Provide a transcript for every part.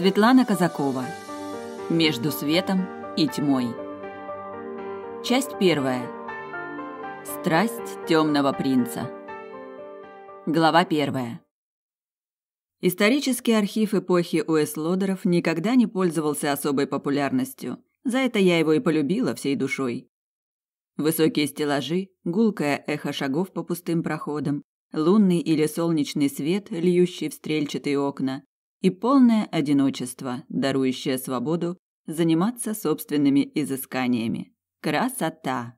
Светлана Казакова. Между светом и тьмой. Часть первая. Страсть темного принца. Глава первая. Исторический архив эпохи Уэслодеров никогда не пользовался особой популярностью. За это я его и полюбила всей душой. Высокие стеллажи, гулкое эхо шагов по пустым проходам, лунный или солнечный свет, льющий в стрельчатые окна, и полное одиночество, дарующее свободу заниматься собственными изысканиями. Красота!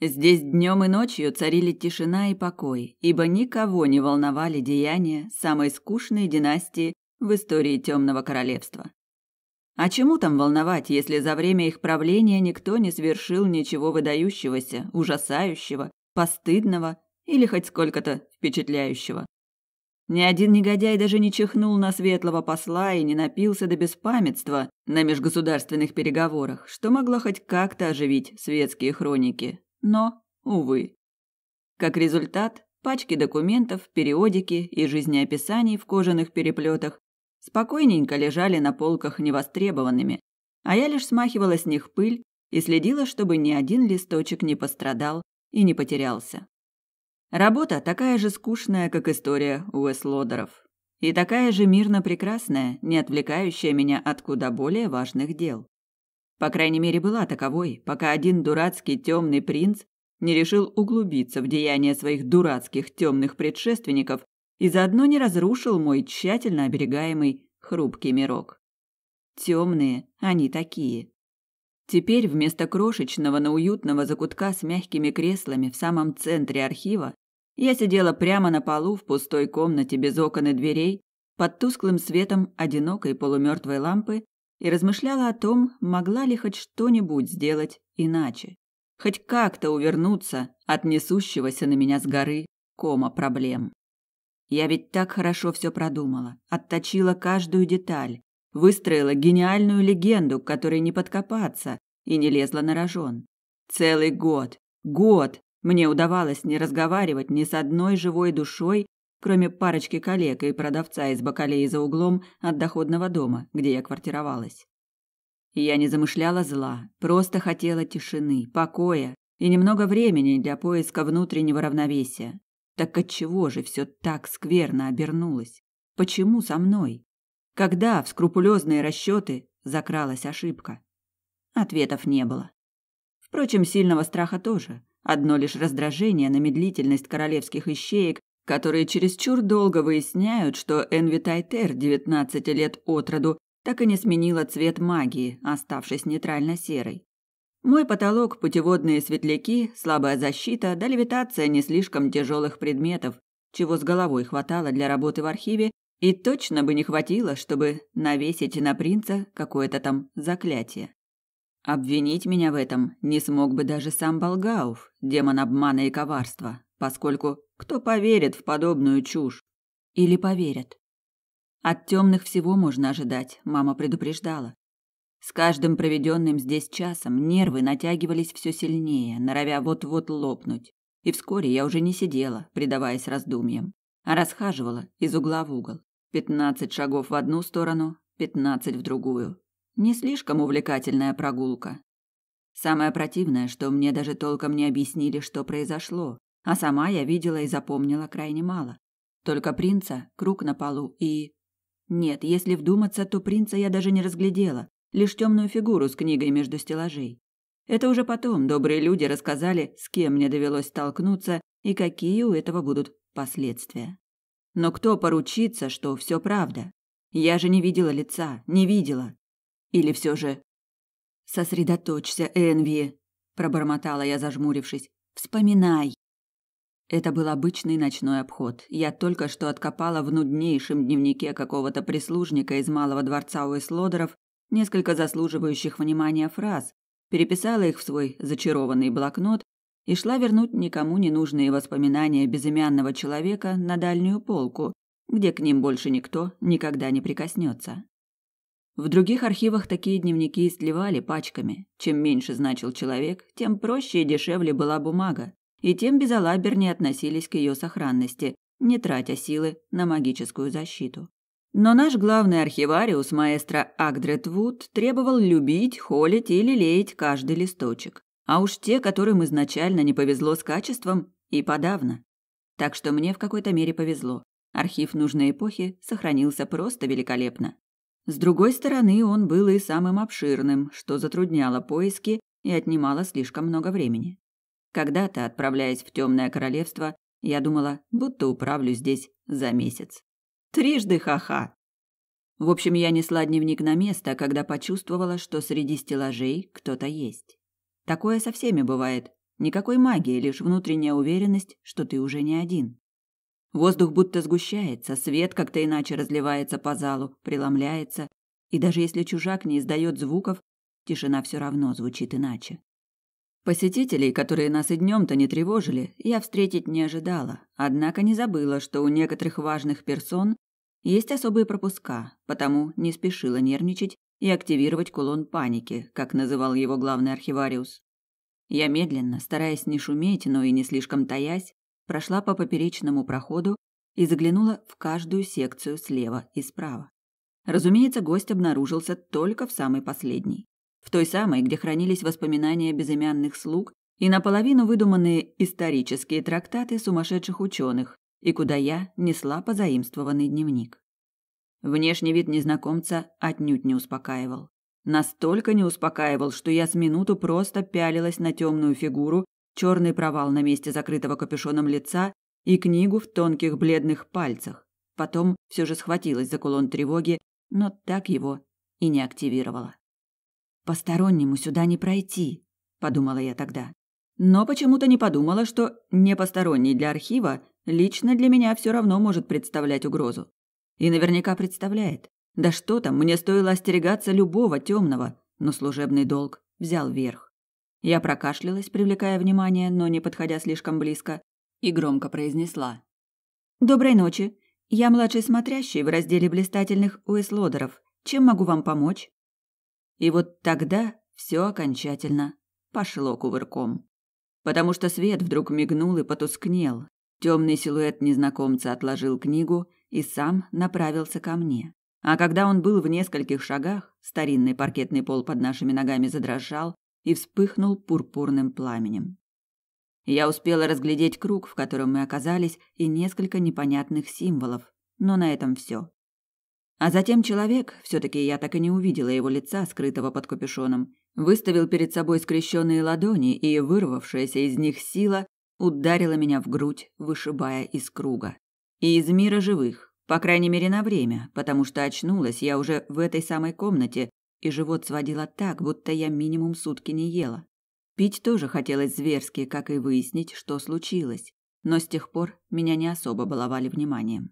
Здесь днем и ночью царили тишина и покой, ибо никого не волновали деяния самой скучной династии в истории Темного Королевства. А чему там волновать, если за время их правления никто не совершил ничего выдающегося, ужасающего, постыдного или хоть сколько-то впечатляющего? Ни один негодяй даже не чихнул на светлого посла и не напился до беспамятства на межгосударственных переговорах, что могло хоть как-то оживить светские хроники. Но, увы. Как результат, пачки документов, периодики и жизнеописаний в кожаных переплетах спокойненько лежали на полках невостребованными, а я лишь смахивала с них пыль и следила, чтобы ни один листочек не пострадал и не потерялся. Работа такая же скучная, как история Уэслодеров. И такая же мирно прекрасная, не отвлекающая меня от куда более важных дел. По крайней мере, была таковой, пока один дурацкий темный принц не решил углубиться в деяния своих дурацких темных предшественников и заодно не разрушил мой тщательно оберегаемый хрупкий мирок. Темные они такие. Теперь вместо крошечного, но уютного закутка с мягкими креслами в самом центре архива я сидела прямо на полу в пустой комнате без окон и дверей, под тусклым светом одинокой полумертвой лампы и размышляла о том, могла ли хоть что-нибудь сделать иначе. Хоть как-то увернуться от несущегося на меня с горы кома проблем. Я ведь так хорошо все продумала, отточила каждую деталь, выстроила гениальную легенду, к которой не подкопаться, и не лезла на рожон. Целый год, год мне удавалось не разговаривать ни с одной живой душой, кроме парочки коллег и продавца из бакалеи за углом от доходного дома, где я квартировалась. Я не замышляла зла, просто хотела тишины, покоя и немного времени для поиска внутреннего равновесия. Так отчего же все так скверно обернулось? Почему со мной? Когда в скрупулезные расчеты закралась ошибка? Ответов не было. Впрочем, сильного страха тоже. Одно лишь раздражение на медлительность королевских ищеек, которые чересчур долго выясняют, что Энви Тайтер, 19 лет от роду, так и не сменила цвет магии, оставшись нейтрально-серой. Мой потолок, путеводные светляки, слабая защита да левитация не слишком тяжелых предметов, чего с головой хватало для работы в архиве и точно бы не хватило, чтобы навесить на принца какое-то там заклятие. Обвинить меня в этом не смог бы даже сам Болгауф, демон обмана и коварства, поскольку кто поверит в подобную чушь? Или поверят? От темных всего можно ожидать, мама предупреждала. С каждым проведенным здесь часом нервы натягивались все сильнее, норовя вот-вот лопнуть. И вскоре я уже не сидела, предаваясь раздумьям а расхаживала из угла в угол. Пятнадцать шагов в одну сторону, пятнадцать в другую. Не слишком увлекательная прогулка. Самое противное, что мне даже толком не объяснили, что произошло, а сама я видела и запомнила крайне мало. Только принца, круг на полу и... Нет, если вдуматься, то принца я даже не разглядела, лишь темную фигуру с книгой между стеллажей. Это уже потом добрые люди рассказали, с кем мне довелось столкнуться и какие у этого будут последствия. Но кто поручится, что все правда? Я же не видела лица, не видела. Или все же... «Сосредоточься, Энви!» – пробормотала я, зажмурившись. «Вспоминай!» Это был обычный ночной обход. Я только что откопала в нуднейшем дневнике какого-то прислужника из Малого дворца у Эслодеров несколько заслуживающих внимания фраз, переписала их в свой зачарованный блокнот и шла вернуть никому не нужные воспоминания безымянного человека на дальнюю полку, где к ним больше никто никогда не прикоснется. В других архивах такие дневники сливали пачками. Чем меньше значил человек, тем проще и дешевле была бумага, и тем безалабернее относились к ее сохранности, не тратя силы на магическую защиту. Но наш главный архивариус, маэстро Агдрет Вуд, требовал любить, холить и лелеять каждый листочек. А уж те, которым изначально не повезло с качеством, и подавно. Так что мне в какой-то мере повезло. Архив нужной эпохи сохранился просто великолепно. С другой стороны, он был и самым обширным, что затрудняло поиски и отнимало слишком много времени. Когда-то, отправляясь в Темное Королевство, я думала, будто управлю здесь за месяц. Трижды ха-ха! В общем, я несла дневник на место, когда почувствовала, что среди стеллажей кто-то есть. Такое со всеми бывает. Никакой магии, лишь внутренняя уверенность, что ты уже не один. Воздух будто сгущается, свет как-то иначе разливается по залу, преломляется, и даже если чужак не издает звуков, тишина все равно звучит иначе. Посетителей, которые нас и днем-то не тревожили, я встретить не ожидала, однако не забыла, что у некоторых важных персон есть особые пропуска, потому не спешила нервничать и активировать кулон паники, как называл его главный архивариус. Я медленно, стараясь не шуметь, но и не слишком таясь, прошла по поперечному проходу и заглянула в каждую секцию слева и справа. Разумеется, гость обнаружился только в самой последней. В той самой, где хранились воспоминания безымянных слуг и наполовину выдуманные исторические трактаты сумасшедших ученых, и куда я несла позаимствованный дневник. Внешний вид незнакомца отнюдь не успокаивал. Настолько не успокаивал, что я с минуту просто пялилась на темную фигуру, черный провал на месте закрытого капюшоном лица и книгу в тонких бледных пальцах. Потом все же схватилась за кулон тревоги, но так его и не активировала. «Постороннему сюда не пройти», – подумала я тогда. Но почему-то не подумала, что непосторонний для архива лично для меня все равно может представлять угрозу. И наверняка представляет. Да что там, мне стоило остерегаться любого темного, но служебный долг взял верх. Я прокашлялась, привлекая внимание, но не подходя слишком близко, и громко произнесла. «Доброй ночи. Я младший смотрящий в разделе блистательных уэслодеров. Чем могу вам помочь?» И вот тогда все окончательно пошло кувырком. Потому что свет вдруг мигнул и потускнел, Темный силуэт незнакомца отложил книгу и сам направился ко мне. А когда он был в нескольких шагах, старинный паркетный пол под нашими ногами задрожал и вспыхнул пурпурным пламенем. Я успела разглядеть круг, в котором мы оказались, и несколько непонятных символов, но на этом все. А затем человек, все-таки я так и не увидела его лица, скрытого под капюшоном, выставил перед собой скрещенные ладони, и вырвавшаяся из них сила ударила меня в грудь, вышибая из круга. И из мира живых, по крайней мере на время, потому что очнулась я уже в этой самой комнате, и живот сводила так, будто я минимум сутки не ела. Пить тоже хотелось зверски, как и выяснить, что случилось, но с тех пор меня не особо баловали вниманием.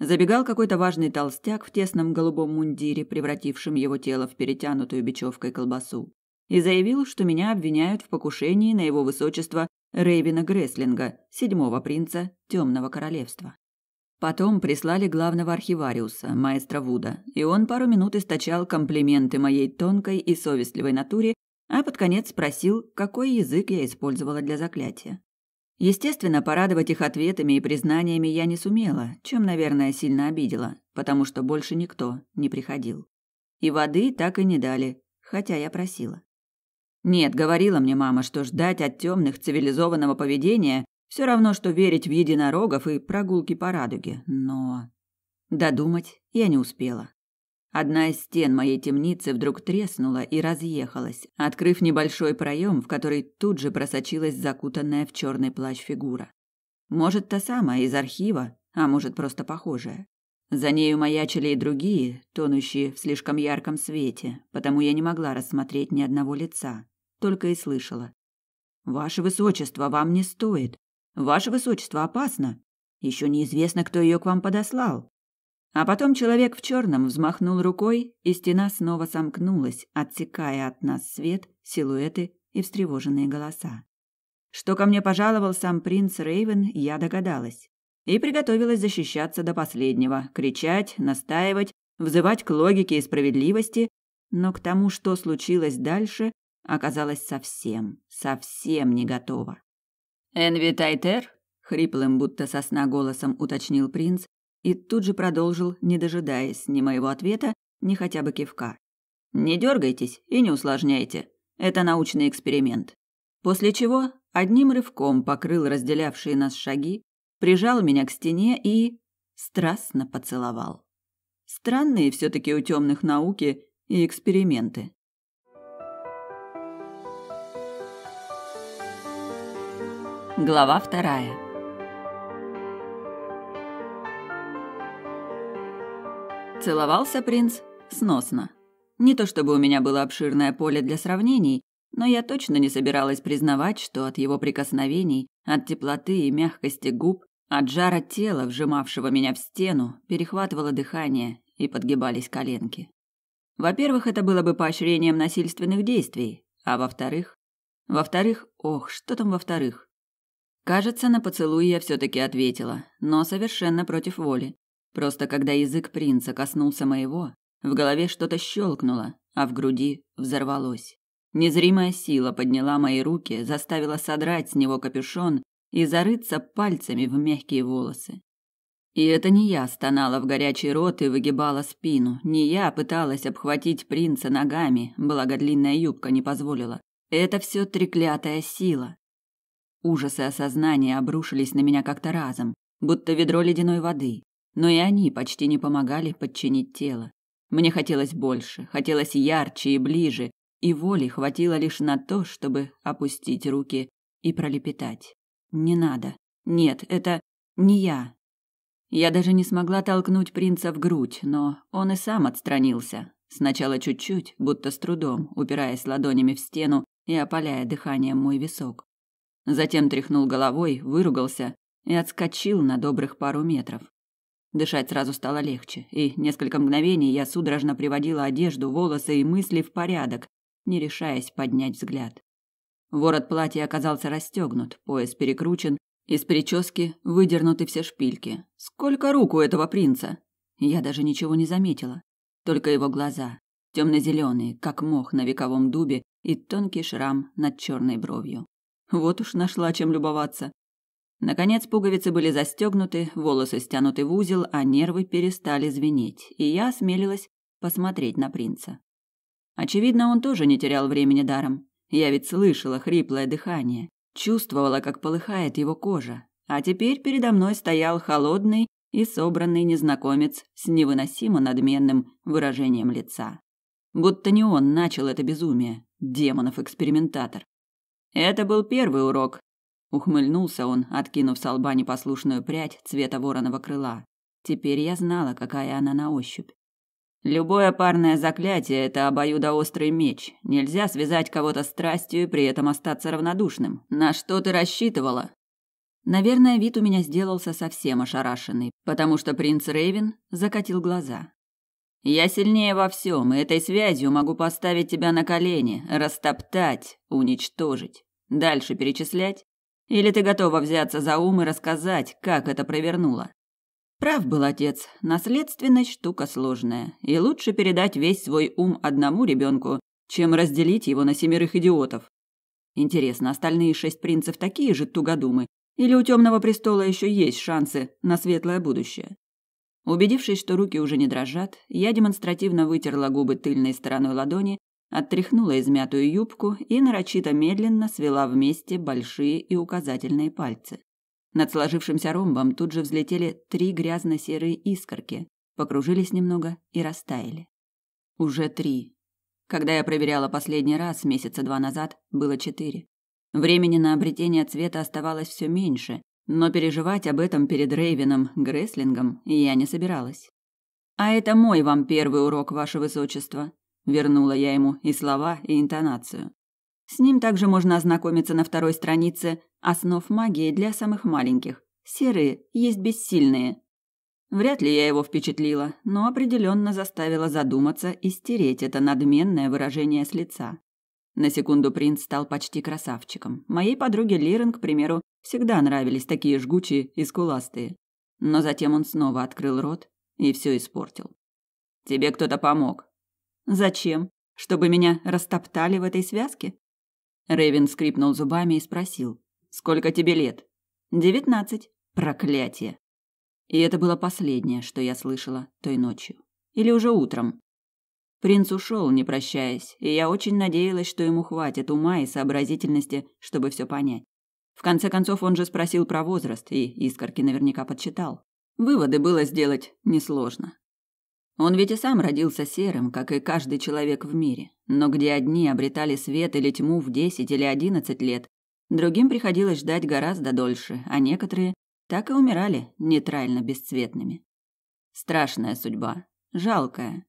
Забегал какой-то важный толстяк в тесном голубом мундире, превратившем его тело в перетянутую бечевкой колбасу, и заявил, что меня обвиняют в покушении на его высочество Рейвина Греслинга, седьмого принца Темного Королевства. Потом прислали главного архивариуса, маэстро Вуда, и он пару минут источал комплименты моей тонкой и совестливой натуре, а под конец спросил, какой язык я использовала для заклятия. Естественно, порадовать их ответами и признаниями я не сумела, чем, наверное, сильно обидела, потому что больше никто не приходил. И воды так и не дали, хотя я просила. Нет, говорила мне мама, что ждать от темных цивилизованного поведения все равно, что верить в единорогов и прогулки по радуге. Но додумать я не успела. Одна из стен моей темницы вдруг треснула и разъехалась, открыв небольшой проем, в который тут же просочилась закутанная в черный плащ фигура. Может, та самая из архива, а может, просто похожая. За нею маячили и другие, тонущие в слишком ярком свете, потому я не могла рассмотреть ни одного лица только и слышала. «Ваше высочество, вам не стоит. Ваше высочество опасно. Еще неизвестно, кто ее к вам подослал». А потом человек в черном взмахнул рукой, и стена снова сомкнулась, отсекая от нас свет, силуэты и встревоженные голоса. Что ко мне пожаловал сам принц Рейвен, я догадалась. И приготовилась защищаться до последнего, кричать, настаивать, взывать к логике и справедливости, но к тому, что случилось дальше, оказалась совсем, совсем не готова. «Энви Тайтер?» — хриплым, будто сосна голосом уточнил принц и тут же продолжил, не дожидаясь ни моего ответа, ни хотя бы кивка. «Не дергайтесь и не усложняйте. Это научный эксперимент». После чего одним рывком покрыл разделявшие нас шаги, прижал меня к стене и... страстно поцеловал. Странные все таки у темных науки и эксперименты. Глава вторая. Целовался принц сносно. Не то чтобы у меня было обширное поле для сравнений, но я точно не собиралась признавать, что от его прикосновений, от теплоты и мягкости губ, от жара тела, вжимавшего меня в стену, перехватывало дыхание и подгибались коленки. Во-первых, это было бы поощрением насильственных действий, а во-вторых... Во-вторых, ох, что там во-вторых? Кажется, на поцелуй я все-таки ответила, но совершенно против воли. Просто когда язык принца коснулся моего, в голове что-то щелкнуло, а в груди взорвалось. Незримая сила подняла мои руки, заставила содрать с него капюшон и зарыться пальцами в мягкие волосы. И это не я стонала в горячий рот и выгибала спину, не я пыталась обхватить принца ногами, благо длинная юбка не позволила. Это все треклятая сила. Ужасы осознания обрушились на меня как-то разом, будто ведро ледяной воды. Но и они почти не помогали подчинить тело. Мне хотелось больше, хотелось ярче и ближе, и воли хватило лишь на то, чтобы опустить руки и пролепетать. «Не надо. Нет, это не я». Я даже не смогла толкнуть принца в грудь, но он и сам отстранился. Сначала чуть-чуть, будто с трудом, упираясь ладонями в стену и опаляя дыханием мой висок. Затем тряхнул головой, выругался и отскочил на добрых пару метров. Дышать сразу стало легче, и несколько мгновений я судорожно приводила одежду, волосы и мысли в порядок, не решаясь поднять взгляд. Ворот платья оказался расстегнут, пояс перекручен, из прически выдернуты все шпильки. Сколько рук у этого принца! Я даже ничего не заметила. Только его глаза, темно-зеленые, как мох на вековом дубе, и тонкий шрам над черной бровью. Вот уж нашла чем любоваться. Наконец пуговицы были застегнуты, волосы стянуты в узел, а нервы перестали звенеть, и я осмелилась посмотреть на принца. Очевидно, он тоже не терял времени даром. Я ведь слышала хриплое дыхание, чувствовала, как полыхает его кожа. А теперь передо мной стоял холодный и собранный незнакомец с невыносимо надменным выражением лица. Будто не он начал это безумие, демонов-экспериментатор. Это был первый урок. Ухмыльнулся он, откинув с лба непослушную прядь цвета вороного крыла. Теперь я знала, какая она на ощупь. Любое парное заклятие – это обоюдоострый меч. Нельзя связать кого-то страстью и при этом остаться равнодушным. На что ты рассчитывала? Наверное, вид у меня сделался совсем ошарашенный, потому что принц Рейвен закатил глаза. «Я сильнее во всем, и этой связью могу поставить тебя на колени, растоптать, уничтожить. Дальше перечислять? Или ты готова взяться за ум и рассказать, как это провернула? Прав был отец, наследственность штука сложная, и лучше передать весь свой ум одному ребенку, чем разделить его на семерых идиотов. Интересно, остальные шесть принцев такие же тугодумы, или у темного престола еще есть шансы на светлое будущее? Убедившись, что руки уже не дрожат, я демонстративно вытерла губы тыльной стороной ладони Оттряхнула измятую юбку и нарочито медленно свела вместе большие и указательные пальцы. Над сложившимся ромбом тут же взлетели три грязно-серые искорки, покружились немного и растаяли. Уже три. Когда я проверяла последний раз, месяца два назад, было четыре. Времени на обретение цвета оставалось все меньше, но переживать об этом перед Рейвином Греслингом я не собиралась. «А это мой вам первый урок, ваше высочество», вернула я ему и слова, и интонацию. С ним также можно ознакомиться на второй странице «Основ магии для самых маленьких». Серые есть бессильные. Вряд ли я его впечатлила, но определенно заставила задуматься и стереть это надменное выражение с лица. На секунду принц стал почти красавчиком. Моей подруге Лирен, к примеру, всегда нравились такие жгучие и скуластые. Но затем он снова открыл рот и все испортил. «Тебе кто-то помог», Зачем? Чтобы меня растоптали в этой связке? Рейвен скрипнул зубами и спросил. «Сколько тебе лет?» «Девятнадцать. Проклятие!» И это было последнее, что я слышала той ночью. Или уже утром. Принц ушел, не прощаясь, и я очень надеялась, что ему хватит ума и сообразительности, чтобы все понять. В конце концов, он же спросил про возраст, и искорки наверняка подсчитал. Выводы было сделать несложно. Он ведь и сам родился серым, как и каждый человек в мире. Но где одни обретали свет или тьму в 10 или 11 лет, другим приходилось ждать гораздо дольше, а некоторые так и умирали нейтрально бесцветными. Страшная судьба, жалкая.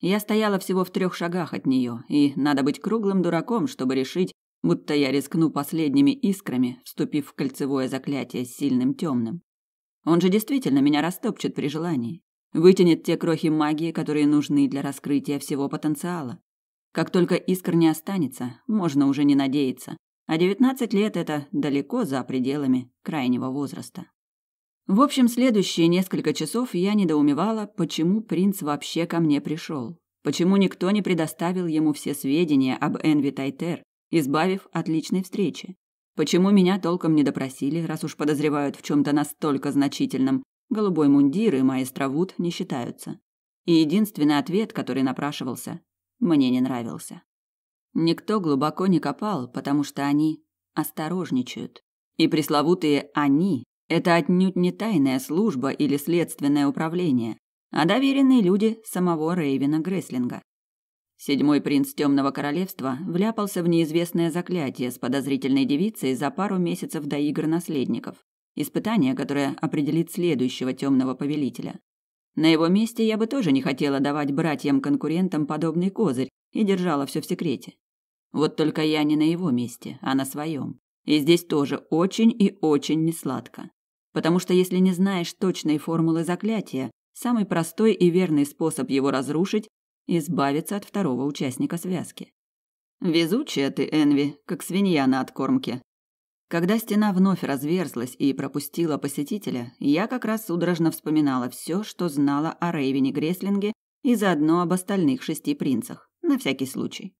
Я стояла всего в трех шагах от нее, и надо быть круглым дураком, чтобы решить, будто я рискну последними искрами, вступив в кольцевое заклятие с сильным темным. Он же действительно меня растопчет при желании вытянет те крохи магии, которые нужны для раскрытия всего потенциала. Как только искр не останется, можно уже не надеяться. А 19 лет – это далеко за пределами крайнего возраста. В общем, следующие несколько часов я недоумевала, почему принц вообще ко мне пришел. Почему никто не предоставил ему все сведения об Энви Тайтер, избавив от личной встречи? Почему меня толком не допросили, раз уж подозревают в чем-то настолько значительном, Голубой мундир и маэстро Вуд не считаются. И единственный ответ, который напрашивался, мне не нравился. Никто глубоко не копал, потому что они осторожничают. И пресловутые «они» – это отнюдь не тайная служба или следственное управление, а доверенные люди самого Рейвена Греслинга. Седьмой принц Темного Королевства вляпался в неизвестное заклятие с подозрительной девицей за пару месяцев до игр наследников. Испытание, которое определит следующего темного повелителя. На его месте я бы тоже не хотела давать братьям-конкурентам подобный козырь и держала все в секрете. Вот только я не на его месте, а на своем. И здесь тоже очень и очень несладко. Потому что если не знаешь точной формулы заклятия, самый простой и верный способ его разрушить – избавиться от второго участника связки. Везучая ты, Энви, как свинья на откормке. Когда стена вновь разверзлась и пропустила посетителя, я как раз судорожно вспоминала все, что знала о Рейвине Греслинге и заодно об остальных шести принцах, на всякий случай.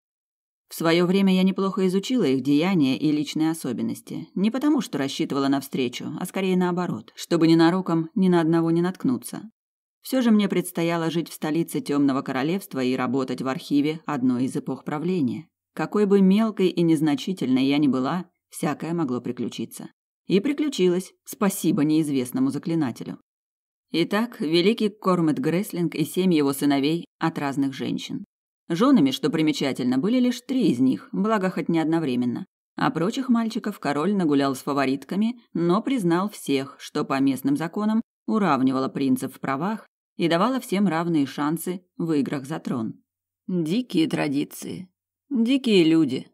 В свое время я неплохо изучила их деяния и личные особенности. Не потому, что рассчитывала на встречу, а скорее наоборот, чтобы ненароком ни на одного не наткнуться. Все же мне предстояло жить в столице Темного Королевства и работать в архиве одной из эпох правления. Какой бы мелкой и незначительной я ни была, Всякое могло приключиться. И приключилось, спасибо неизвестному заклинателю. Итак, великий Кормет Греслинг и семь его сыновей от разных женщин. Женами, что примечательно, были лишь три из них, благо хоть не одновременно. А прочих мальчиков король нагулял с фаворитками, но признал всех, что по местным законам уравнивало принцев в правах и давало всем равные шансы в играх за трон. Дикие традиции. Дикие люди.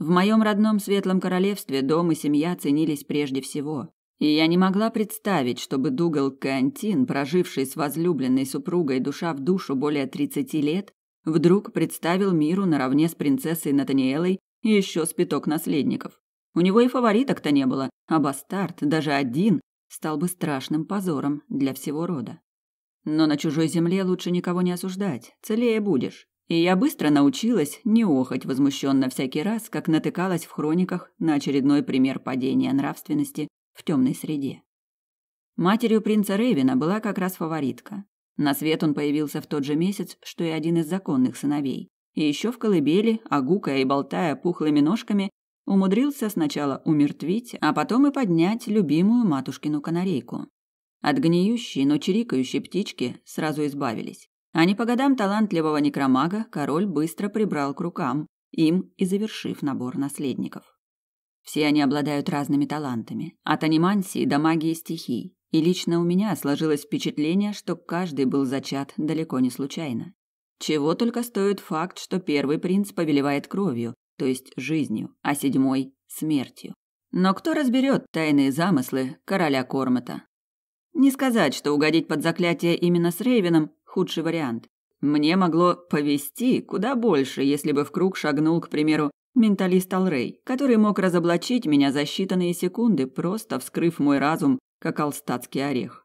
В моем родном светлом королевстве дом и семья ценились прежде всего. И я не могла представить, чтобы Дугал Кантин, проживший с возлюбленной супругой душа в душу более 30 лет, вдруг представил миру наравне с принцессой Натаниэлой и еще спиток наследников. У него и фавориток-то не было, а бастард, даже один, стал бы страшным позором для всего рода. Но на чужой земле лучше никого не осуждать, целее будешь. И я быстро научилась не охать возмущенно всякий раз, как натыкалась в хрониках на очередной пример падения нравственности в темной среде. Матерью принца Рейвина была как раз фаворитка. На свет он появился в тот же месяц, что и один из законных сыновей. И еще в колыбели, огукая и болтая пухлыми ножками, умудрился сначала умертвить, а потом и поднять любимую матушкину канарейку. От гниющей, но чирикающей птички сразу избавились. А не по годам талантливого некромага король быстро прибрал к рукам, им и завершив набор наследников. Все они обладают разными талантами, от анимансии до магии стихий, и лично у меня сложилось впечатление, что каждый был зачат далеко не случайно. Чего только стоит факт, что первый принц повелевает кровью, то есть жизнью, а седьмой – смертью. Но кто разберет тайные замыслы короля Кормата? Не сказать, что угодить под заклятие именно с Рейвеном худший вариант. Мне могло повести куда больше, если бы в круг шагнул, к примеру, менталист Алрей, который мог разоблачить меня за считанные секунды, просто вскрыв мой разум, как алстатский орех.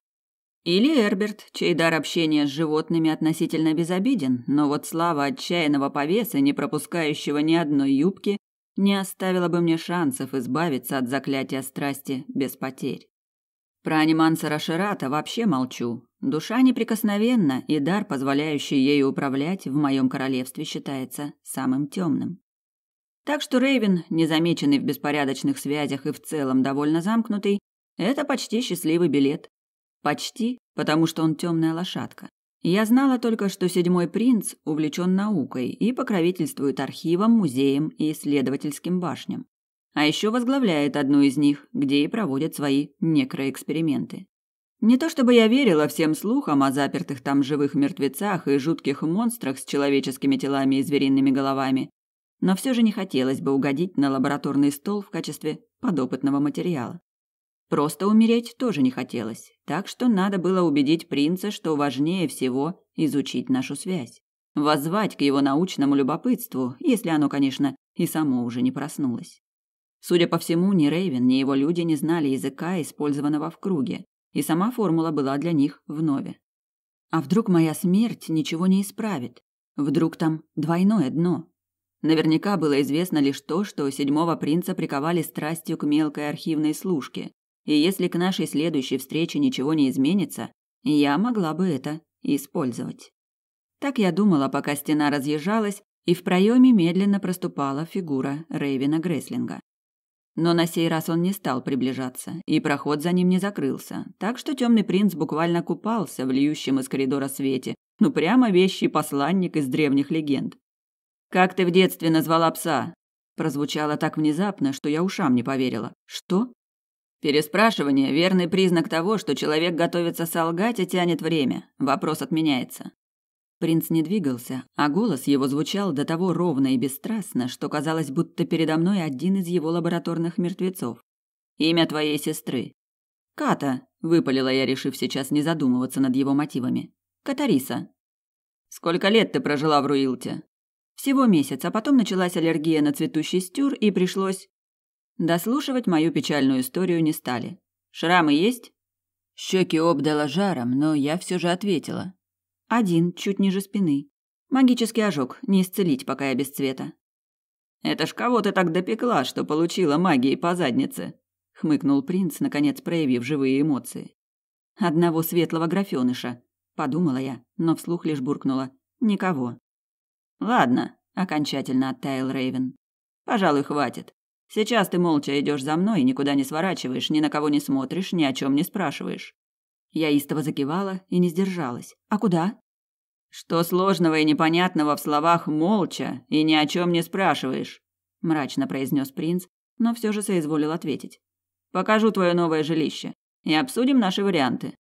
Или Эрберт, чей дар общения с животными относительно безобиден, но вот слава отчаянного повеса, не пропускающего ни одной юбки, не оставила бы мне шансов избавиться от заклятия страсти без потерь. Про анимансера Ширата вообще молчу. Душа неприкосновенна, и дар, позволяющий ею управлять, в моем королевстве считается самым темным. Так что Рейвен, незамеченный в беспорядочных связях и в целом довольно замкнутый, это почти счастливый билет. Почти, потому что он темная лошадка. Я знала только, что седьмой принц увлечен наукой и покровительствует архивам, музеям и исследовательским башням а еще возглавляет одну из них, где и проводят свои некроэксперименты. Не то чтобы я верила всем слухам о запертых там живых мертвецах и жутких монстрах с человеческими телами и звериными головами, но все же не хотелось бы угодить на лабораторный стол в качестве подопытного материала. Просто умереть тоже не хотелось, так что надо было убедить принца, что важнее всего изучить нашу связь, воззвать к его научному любопытству, если оно, конечно, и само уже не проснулось. Судя по всему, ни Рейвен, ни его люди не знали языка, использованного в круге, и сама формула была для них вновь. А вдруг моя смерть ничего не исправит? Вдруг там двойное дно? Наверняка было известно лишь то, что седьмого принца приковали страстью к мелкой архивной служке, и если к нашей следующей встрече ничего не изменится, я могла бы это использовать. Так я думала, пока стена разъезжалась, и в проеме медленно проступала фигура Рейвена Греслинга. Но на сей раз он не стал приближаться, и проход за ним не закрылся, так что темный принц буквально купался в льющем из коридора свете, ну прямо вещий посланник из древних легенд. «Как ты в детстве назвала пса?» Прозвучало так внезапно, что я ушам не поверила. «Что?» «Переспрашивание – верный признак того, что человек готовится солгать и тянет время. Вопрос отменяется. Принц не двигался, а голос его звучал до того ровно и бесстрастно, что казалось, будто передо мной один из его лабораторных мертвецов. «Имя твоей сестры?» «Ката», — выпалила я, решив сейчас не задумываться над его мотивами. «Катариса». «Сколько лет ты прожила в Руилте?» «Всего месяц, а потом началась аллергия на цветущий стюр, и пришлось...» Дослушивать мою печальную историю не стали. «Шрамы есть?» Щеки обдала жаром, но я все же ответила. Один, чуть ниже спины. Магический ожог, не исцелить, пока я без цвета. «Это ж кого ты так допекла, что получила магии по заднице?» — хмыкнул принц, наконец проявив живые эмоции. «Одного светлого графёныша», — подумала я, но вслух лишь буркнула. «Никого». «Ладно», — окончательно оттаял Рейвен. «Пожалуй, хватит. Сейчас ты молча идешь за мной, никуда не сворачиваешь, ни на кого не смотришь, ни о чем не спрашиваешь. Я истово закивала и не сдержалась. А куда? Что сложного и непонятного в словах молча и ни о чем не спрашиваешь? мрачно произнес принц, но все же соизволил ответить. Покажу твое новое жилище и обсудим наши варианты.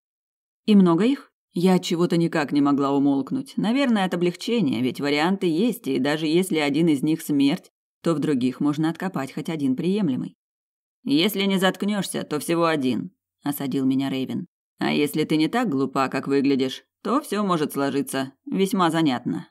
И много их? Я от чего-то никак не могла умолкнуть. Наверное, от облегчения, ведь варианты есть, и даже если один из них смерть, то в других можно откопать хоть один приемлемый. Если не заткнешься, то всего один, осадил меня Рейвен. А если ты не так глупа, как выглядишь, то все может сложиться весьма занятно.